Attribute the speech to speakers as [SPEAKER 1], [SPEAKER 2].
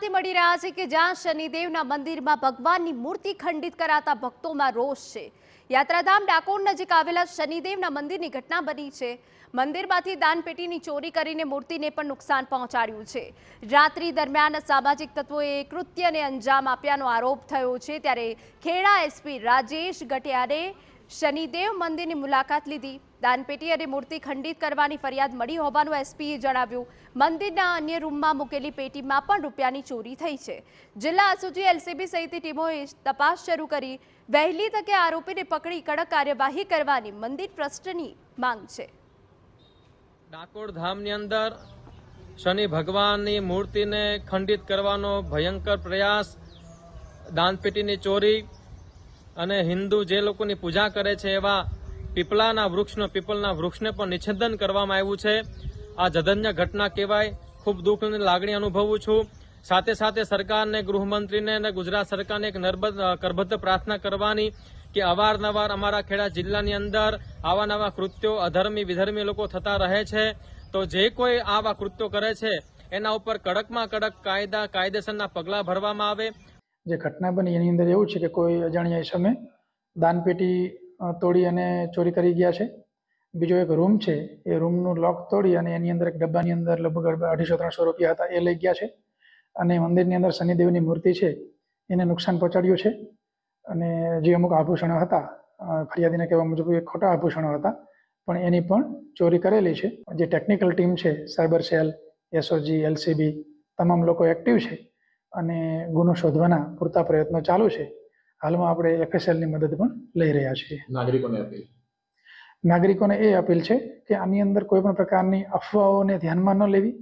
[SPEAKER 1] સમાચારમાંથી મળી રહ્યા છે કે જ્યાં શનિદેવના મંદિરમાં ભગવાનની મૂર્તિ ખંડિત કરાતા ભક્તોમાં રોષ છે યાત્રાધામ ડાકોર નજીક આવેલા શનિદેવના મંદિરની ઘટના બની છે મંદિરમાંથી દાનપેટીની ચોરી કરીને મૂર્તિને પણ નુકસાન પહોંચાડ્યું છે રાત્રિ દરમિયાન સામાજિક તત્વોએ કૃત્યને અંજામ આપ્યાનો આરોપ થયો છે ત્યારે ખેડા એસપી રાજેશ ગટિયારે શનિદેવ મંદિરની મુલાકાત લીધી દાનપેટી અને મૂર્તિ ખંડિત કરવાની ફરિયાદ મળી હોવાનું એસપીએ જણાવ્યું મંદિરના અન્ય રૂમમાં મૂકેલી પેટીમાં પણ રૂપિયાની ચોરી થઈ છે જિલ્લા આસુજી એલસીબી સહિતની ટીમોએ તપાસ શરૂ કરી વહેલી તકે આરોપીને પકડી કડક કાર્યવાહી કરવાની મંદિર ટ્રસ્ટની માંગ છે
[SPEAKER 2] ડાકોર ધામની અંદર શનિ ભગવાનની મૂર્તિને ખંડિત કરવાનો ભયંકર પ્રયાસ દાનપેટીની ચોરી અને હિન્દુ જે લોકોની પૂજા કરે છે એવા પીપળાના વૃક્ષનો પીપલના વૃક્ષને પણ નિછેદન કરવામાં આવ્યું છે આ જધન્ય ઘટના કહેવાય ખૂબ દુઃખની લાગણી અનુભવું છું સાથે સાથે સરકારને ગૃહમંત્રીને અને ગુજરાત સરકારને એક નર્બદ કરબદ્ધ પ્રાર્થના કરવાની કે અવારનવાર અમારા ખેડા જિલ્લાની અંદર આવા નવા કૃત્યો અધર્મી વિધર્મી લોકો થતા રહે છે તો જે કોઈ આવા કૃત્યો કરે છે એના ઉપર કડકમાં કડક કાયદા કાયદેસરના પગલાં ભરવામાં આવે
[SPEAKER 3] જે ઘટના બની એની અંદર એવું છે કે કોઈ અજાણ્યા ઈસમે દાનપેટી તોડી અને ચોરી કરી ગયા છે બીજો એક રૂમ છે એ રૂમનું લોક તોડી અને એની અંદર એક ડબ્બાની અંદર લગભગ અઢીસો ત્રણસો રૂપિયા હતા એ લઈ ગયા છે અને મંદિરની અંદર શનિદેવની મૂર્તિ છે એને નુકસાન પહોંચાડ્યું છે અને જે અમુક આભૂષણો હતા ફરિયાદીને કહેવા મુજબ એ ખોટા આભૂષણો હતા પણ એની પણ ચોરી કરેલી છે જે ટેકનિકલ ટીમ છે સાયબર સેલ એસઓજી એલસીબી તમામ લોકો એક્ટિવ છે અને ગુનો શોધવાના પૂરતા પ્રયત્નો ચાલુ છે હાલમાં આપણે એફએસએલની મદદ પણ લઈ રહ્યા છીએ નાગરિકોને અપીલ નાગરિકોને એ અપીલ છે કે આની અંદર કોઈ પણ પ્રકારની અફવાઓને ધ્યાનમાં ન લેવી